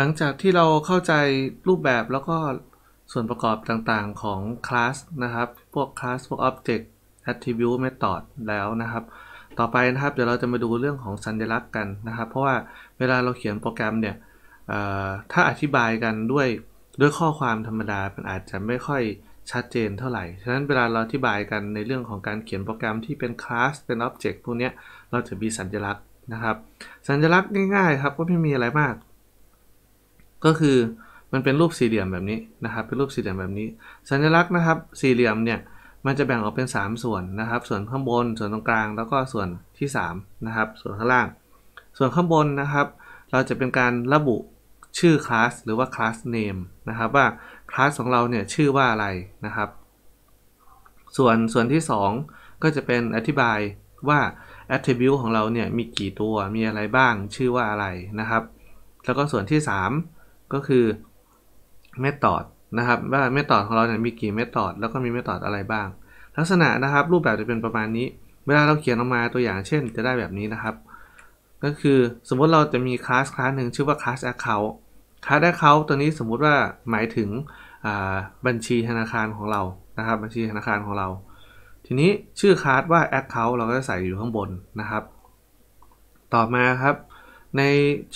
หลังจากที่เราเข้าใจรูปแบบแล้วก็ส่วนประกอบต่างๆของคลาสนะครับ พวกคลาส พวกออ็บเจกต์ แอตทริบิวต์ เมธอด แล้วนะครับ ต่อไปนะครับ เดี๋ยวเราจะมาดูเรื่องของสัญลักษณ์กันนะครับ เพราะว่าเวลาเราเขียนโปรแกรมเนี่ย ถ้าอธิบายกันด้วยด้วยข้อความธรรมดา มันอาจจะไม่ค่อยชัดเจนเท่าไหร่ ฉะนั้นเวลาเราอธิบายกันในเรื่องของการเขียนโปรแกรมที่เป็นคลาส เป็นอ็อบเจกต์ พวกนี้เราจะมีสัญลักษณ์นะครับ สัญลักษณ์ง่ายๆครับ ก็ไม่มีอะไรมากก็คือมันเป็นรูปสี่เหลี่ยมแบบนี้นะครับ เป็นรูปสี่เหลี่ยมแบบนี้ สัญลักษณ์นะครับ สี่เหลี่ยมเนี่ยมันจะแบ่งออกเป็น 3 ส่วนนะครับ ส่วนข้างบนส่วนตรงกลาง แล้วก็ส่วนที่3นะครับส่วนข้างล่าง ส่วนข้างบนนะครับ เราจะเป็นการระบุชื่อคลาสหรือว่าคลาสเนมนะครับว่าคลาสของเราเนี่ยชื่อว่าอะไรนะครับ ส่วนส่วนที่2ก็จะเป็นอธิบายว่า attribute ของเราเนี่ยมีกี่ตัวมีอะไรบ้างชื่อว่าอะไรนะครับ แล้วก็ส่วนที่3ก็คือ เมทอด นะครับว่าเมทอดของเราเนี่ยมีกี่เมทอดแล้วก็มีเมทอดอะไรบ้าง ลักษณะนะครับ รูปแบบจะเป็นประมาณนี้ เวลาเราเขียนออกมาตัวอย่างเช่นจะได้แบบนี้นะครับ ก็คือสมมติเราจะมีคลาสคลาสหนึ่งชื่อว่าคลาส account คลาส account ตัวนี้สมมุติว่าหมายถึงบัญชีธนาคารของเรานะครับ บัญชีธนาคารของเรา ทีนี้ชื่อคลาสว่า account เราก็จะใส่อยู่ข้างบนนะครับ ต่อมาครับใน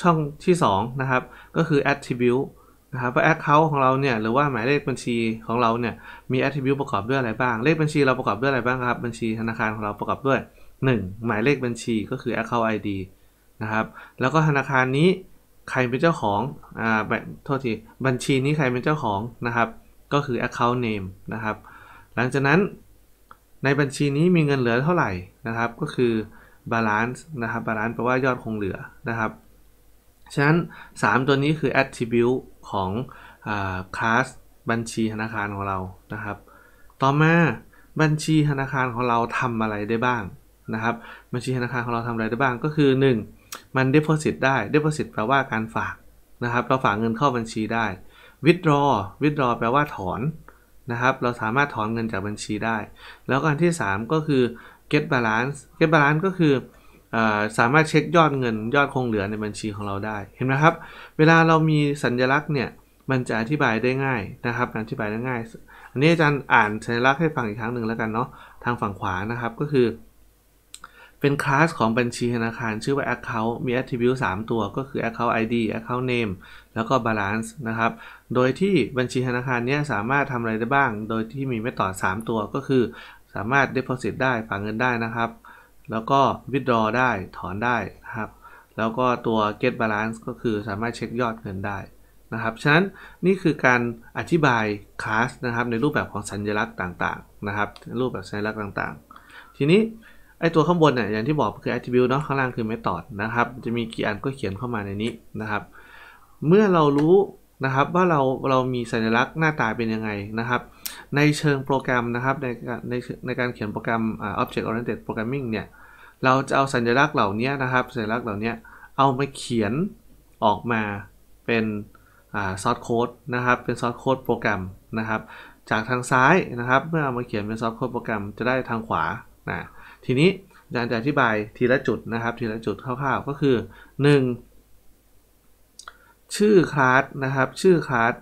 ช่องที่ 2 นะครับก็คือ attribute นะครับว่า account ของเราเนี่ยหรือว่าหมายเลขบัญชีของเราเนี่ยมี attribute ประกอบด้วยอะไรบ้างเลขบัญชีเราประกอบด้วยอะไรบ้างครับบัญชีธนาคารของเราประกอบด้วย 1. หมายเลขบัญชีก็คือ account ID นะครับแล้วก็ธนาคารนี้ใครเป็นเจ้าของอ่าโทษทีบัญชีนี้ใครเป็นเจ้าของนะครับ ก็คือ account name นะครับหลังจากนั้นในบัญชีนี้มีเงินเหลือเท่าไหร่นะครับก็คือบาลานซ์นะครับบาลานซ์แปลว่ายอดคงเหลือนะครับฉะนั้น3ตัวนี้คือ attribute ของคลาสบัญชีธนาคารของเรานะครับ ต่อมาบัญชีธนาคารของเราทำอะไรได้บ้างนะครับ บัญชีธนาคารของเราทำอะไรได้บ้าง ก็คือ 1. มัน deposit ได้ deposit แปลว่าการฝากนะครับ เราฝากเงินเข้าบัญชีได้ withdraw withdraw แปลว่าถอนนะครับเราสามารถถอนเงินจากบัญชีได้ แล้วอันที่3ก็คือ get balance get balance ก็คืออสามารถเช็คยอดเงินยอดคงเหลือในบัญชีของเราได้ เห็นไหมครับ เวลาเรามีสัญญลักษณ์เนี่ยมันจะอธิบายได้ง่ายนะครับ อธิบายได้ง่าย อันนี้อาจารย์อ่านสัญลักษณ์ให้ฟังอีกครั้งหนึ่งแล้วกันเนาะ ทางฝั่งขวานะครับก็คือ เป็นคลาสของบัญชีธนาคาร ชื่อว่า Account มี attribute 3 ตัวก็คือ Account ID Account Name แล้วก็ Balance นะครับ โดยที่บัญชีธนาคารนี้สามารถทำอะไรได้บ้าง โดยที่มีเม่ต่อ 3 ตัวก็คือสามารถ deposit ได้ฝากเงินได้นะครับ แล้วก็ withdraw ได้ถอนได้นะครับ แล้วก็ตัว get balance ก็คือสามารถเช็คยอดเงินได้นะครับฉะนั้นนี่คือการอธิบายคลาสนะครับ ในรูปแบบของสัญลักษณ์ต่างๆ นะครับรูปแบบสัญลักษณ์ต่าง ๆ ทีนี้ ไอตัวข้างบนเนี่ยอย่างที่บอกคือ attribute เนาะข้างล่างคือ method นะครับ จะมีกี่อันก็เขียนเข้ามาในนี้นะครับ เมื่อเรารู้นะครับว่าเราเรามีสัญลักษณ์หน้าตาเป็นยังไงนะครับในเชิงโปรแกรมนะครับในในในการเขียนโปรแกรม object oriented programming เนี่ยเราจะเอาสัญลักษณ์เหล่านี้นะครับสัญลักษณ์เหล่านี้เอามาเขียนออกมาเป็นซอ์โค้ดนะครับเป็นซอ์โค้ดโปรแกรมนะครับ จากทางซ้ายนะครับ เมื่อเอามาเขียนเป็นซอ์โค้ดโปรแกรมจะได้ทางขวานะทีนี้อาจารย์จะอธิบายทีละจุดนะครับทีละจุดคร่าวๆก็คือ 1. ชื่อคลาสนะครับ ชื่อคลาส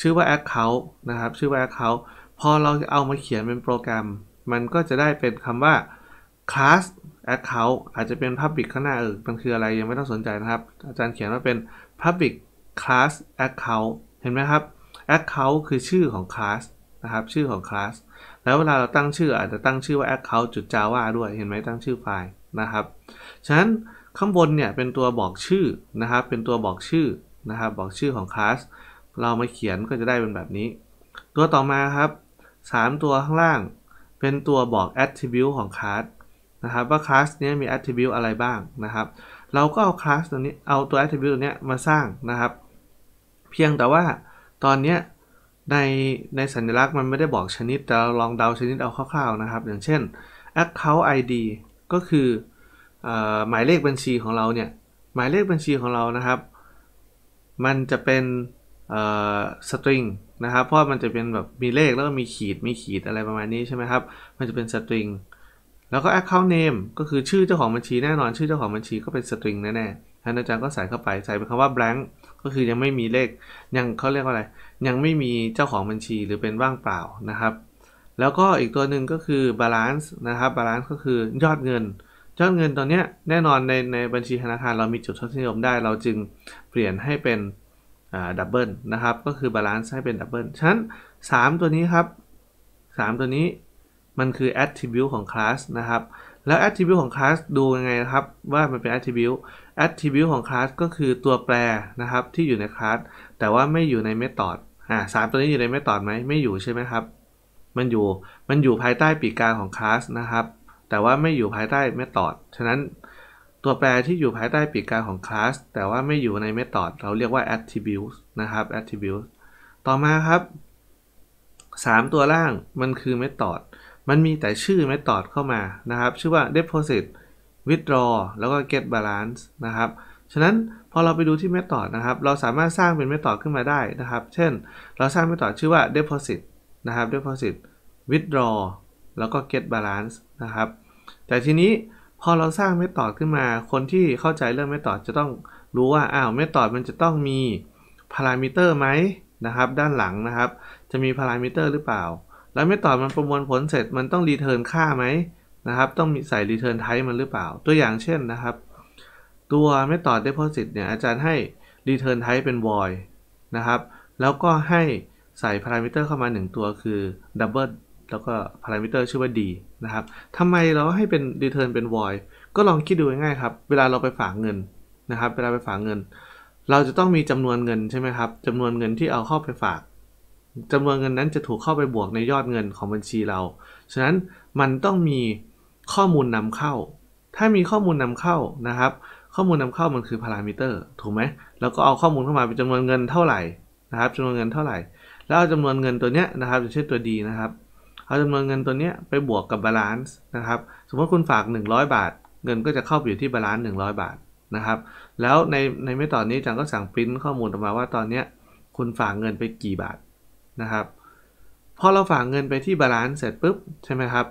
ชื่อว่า Account นะครับ ชื่อว่า Account พอเราเอามาเขียนเป็นโปรแกรม มันก็จะได้เป็นคำว่า class account อาจจะเป็น public ข้างหน้าเออมันคืออะไรยังไม่ต้องสนใจนะครับ อาจารย์เขียนว่าเป็น public class account เห็นไหมครับ account คือชื่อของ class นะครับ ชื่อของ class แล้วเวลาเราตั้งชื่ออาจจะตั้งชื่อว่า account จุด java ด้วย เห็นไหมตั้งชื่อไฟล์นะครับ ฉะนั้นข้างบนเนี่ยเป็นตัวบอกชื่อ นะครับ เป็นตัวบอกชื่อ นะครับ บอกชื่อของ class เรามาเขียนก็จะได้เป็นแบบนี้ ตัวต่อมาครับ 3 ตัวข้างล่างเป็นตัวบอก attribute ของ class นะครับว่า class นี้มี attribute อะไรบ้างนะครับ เราก็เอา class ตัวนี้เอาตัว attribute ตัวนี้มาสร้างนะครับ เพียงแต่ว่าตอนนี้ในในสัญลักษณ์มันไม่ได้บอกชนิดแต่เราลองเดาชนิดเอาคร่าวๆนะครับ อย่างเช่น account ID ก็คืออหมายเลขบัญชีของเราเนี่ยหมายเลขบัญชีของเรานะครับ มันจะเป็นสตริงนะครับ เพราะมันจะเป็นแบบมีเลขแล้วก็มีขีดมีขีดอะไรประมาณนี้ใช่ไหมครับมันจะเป็นสตริงแล้วก็ account name ก็คือชื่อเจ้าของบัญชีแน่นอนชื่อเจ้าของบัญชีก็เป็นสตริงแน่ๆทนอาจารย์ก็ใส่เข้าไปใส่เป็นคำว่า blank ก็คือยังไม่มีเลขยังเขาเรียกว่าอะไร ยังไม่มีเจ้าของบัญชีหรือเป็นว่างเปล่านะครับ แล้วก็อีกตัวหนึ่งก็คือ balance นะครับ balance ก็คือยอดเงินยอดเงินตอนนี้แน่นอนในในบัญชีธนาคารเรามีจุดทศนิยมได้ เราจึงเปลี่ยนให้เป็นดับเบิลนะครับก็คือบาลานซ์ให้เป็นดับเบิลฉะนั้น 3 ตัวนี้ครับ 3 ตัวนี้มันคือ attribute ของ class นะครับ แล้ว attribute ของ class ดูยังไงนะครับว่ามันเป็น attribute attribute ของ class ก็คือตัวแปรนะครับที่อยู่ใน class แต่ว่าไม่อยู่ใน method อ่าสามตัวนี้อยู่ใน method ไหมไม่อยู่ใช่ไหมครับ มันอยู่มันอยู่ภายใต้ปีกกาของ class นะครับ แต่ว่าไม่อยู่ภายใต้ method ฉะนั้นตัวแปรที่อยู่ภายใต้ปีกกาของคลาสแต่ว่าไม่อยู่ในเมธอด เราเรียกว่า attributes นะครับ attributes ต่อมาครับ 3 ตัวล่างมันคือเมธอด มันมีแต่ชื่อเมธอดเข้ามานะครับ ชื่อว่า deposit withdraw แล้วก็ get balance นะครับ ฉะนั้นพอเราไปดูที่เมธอดนะครับ เราสามารถสร้างเป็นเมธอดขึ้นมาได้นะครับ เช่น เราสร้างเมธอดชื่อว่า deposit นะครับ deposit withdraw แล้วก็ get balance นะครับ แต่ทีนี้พอเราสร้างเมธอดขึ้นมา คนที่เข้าใจเรื่องเมธอดจะต้องรู้ว่า อ้าว เมธอดมันจะต้องมีพารามิเตอร์ไหมนะครับ ด้านหลังนะครับ จะมีพารามิเตอร์หรือเปล่า แล้วเมธอดมันประมวลผลเสร็จ มันต้องรีเทิร์นค่าไหมนะครับ ต้องมีใส่รีเทิร์นไทป์มันหรือเปล่า ตัวอย่างเช่นนะครับ ตัวเมธอดเดโพสิตเนี่ยอาจารย์ให้รีเทิร์นไทป์เป็น void นะครับ แล้วก็ให้ใส่พารามิเตอร์เข้ามา 1 ตัวคือับเบิลแล้วก็พารามิเตอร์ชื่อว่า d นะครับ ทำไมเราให้เป็น return เป็น void ก็ลองคิดดูง่ายๆครับ เวลาเราไปฝากเงินนะครับ เวลาไปฝากเงิน เราจะต้องมีจำนวนเงินใช่ไหมครับจำนวนเงินที่เอาเข้าไปฝาก จำนวนเงินนั้นจะถูกเข้าไปบวกในยอดเงินของบัญชีเรา ฉะนั้น มันต้องมีข้อมูลนำเข้า ถ้ามีข้อมูลนำเข้านะครับ ข้อมูลนำเข้ามันคือพารามิเตอร์ ถูกไหมแล้วก็เอาข้อมูลเข้ามาเป็นจำนวนเงินเท่าไหร่นะครับจำนวนเงินเท่าไหร่ แล้วเอาจำนวนเงินตัวเนี้ยนะครับอย่างเช่นตัว D นะครับเอาจำนวนเงินตัวนี้ไปบวกกับบาลานซ์นะครับ สมมติคุณฝาก 100 บาท เงินก็จะเข้าไปอยู่ที่บาลานซ์100 บาทนะครับ แล้วในในเมื่อตอนนี้จังก็สั่งปริ้นข้อมูลออกมาว่าตอนนี้คุณฝากเงินไปกี่บาทนะครับพอเราฝากเงินไปที่บาลานซ์เสร็จปุ๊บใช่ไหมครับ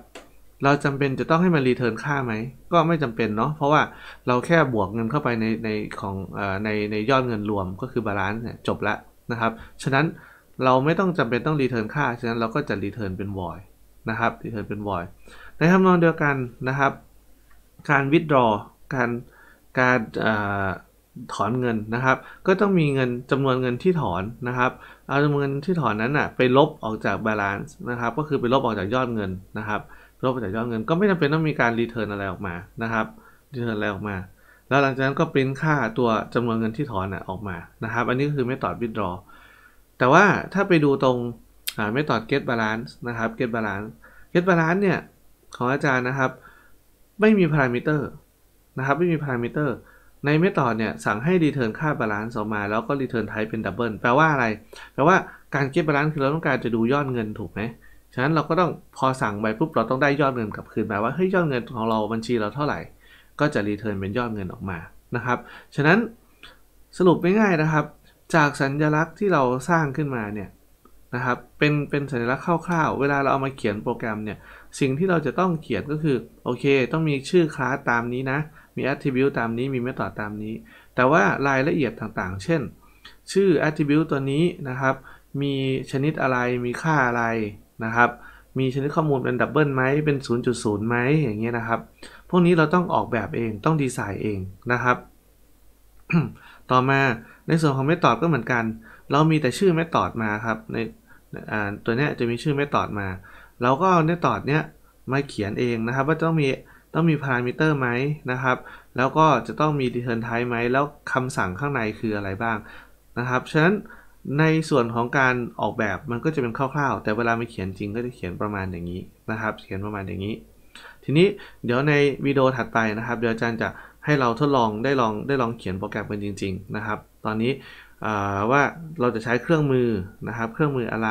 เราจำเป็นจะต้องให้มันรีเทิร์นค่าไหม ก็ไม่จำเป็นเนาะเพราะว่าเราแค่บวกเงินเข้าไปในในของในในยอดเงินรวมก็คือบาลานซ์เนี่ยจบละนะครับฉะนั้นเราไม่ต้องจำเป็นต้องรีเทิร์นค่าฉะนั้นเราก็จะรีเทิร์นเป็น void นะครับ รีเทิร์นเป็น void ในทำนองเดียวกันนะครับ การ withdraw การการถอนเงินนะครับ ก็ต้องมีเงินจำนวนเงินที่ถอนนะครับ เอาจำนวนเงินที่ถอนนั้นอ่ะไปลบออกจาก balance นะครับ ก็คือไปลบออกจากยอดเงินนะครับ ลบออกจากยอดเงินก็ไม่จำเป็นต้องมีการรีเทิร์นอะไรออกมานะครับ รีเทิร์นอะไรออกมา แล้วหลังจากนั้นก็ปริ้นค่าตัวจำนวนเงินที่ถอนอ่ะออกมานะครับ อันนี้ก็คือไม่ตอดวิดรอ w แต่ว่าถ้าไปดูตรงไม่ตอด get balance นะครับ get balance get balance เนี่ยของอาจารย์นะครับ ไม่มีพารามิเตอร์นะครับ ไม่มีพารามิเตอร์ในเมตอดเนี่ยสั่งให้ return ค่า balance ออกมาแล้วก็ return type เป็น double แปลว่าอะไร แปลว่าการ get balance คือเราต้องการจะดูยอดเงินถูกไหม ฉะนั้นเราก็ต้องพอสั่งไปปุ๊บ เราต้องได้ยอดเงินกลับคืนมาว่าเฮ้ยยอดเงินของเราบัญชีเราเท่าไหร่ ก็จะรีเทิร์นเป็นยอดเงินออกมานะครับ ฉะนั้นสรุปไม่ง่ายนะครับจากสัญญลักษณ์ที่เราสร้างขึ้นมาเนี่ยนะครับ เป็นเป็นสัญลักษณ์คร่าวๆเวลาเราเอามาเขียนโปรแกรมเนี่ย สิ่งที่เราจะต้องเขียนก็คือโอเค ต้องมีชื่อคลาสตามนี้นะ มี attribute ตามนี้มีเม t h o d ตามนี้ แต่ว่ารายละเอียดต่างๆ เช่น ชื่อ attribute ตัวนี้นะครับ มีชนิดอะไรมีค่าอะไรนะครับ มีชนิดข้อมูลเป็นดับเบิลไหมเป็น 0.0ไหมอย่างเงี้ยนะครับ พวกนี้เราต้องออกแบบเองต้องดีไซน์เองนะครับ ต่อมาในส่วนของเม t อดก็เหมือนกัน เรามีแต่ชื่อเม t อดมาครับในตัวนี้จะมีชื่อเม t อดมา เราก็เอาเม t อดเนี้ยมาเขียนเองนะครับ ว่าต้องมีต้องมีพารามิเตอร์ไหมนะครับ แล้วก็จะต้องมี return type ไหมแล้วคำสั่งข้างในคืออะไรบ้างนะครับฉะนั้นในส่วนของการออกแบบมันก็จะเป็นคร่าวๆแต่เวลาไปเขียนจริงก็จะเขียนประมาณอย่างนี้นะครับ เขียนประมาณอย่างนี้ ทีนี้เดี๋ยวในวิดีโอถัดไปนะครับเดี๋ยวอาจารย์จะให้เราทดลองได้ลองได้ลองเขียนโปรแกรมกันจริงๆนะครับ ตอนนี้ว่าเราจะใช้เครื่องมือนะครับ เครื่องมืออะไร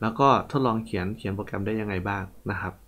แล้วก็ทดลองเขียนเขียนโปรแกรมได้ยังไงบ้างนะครับ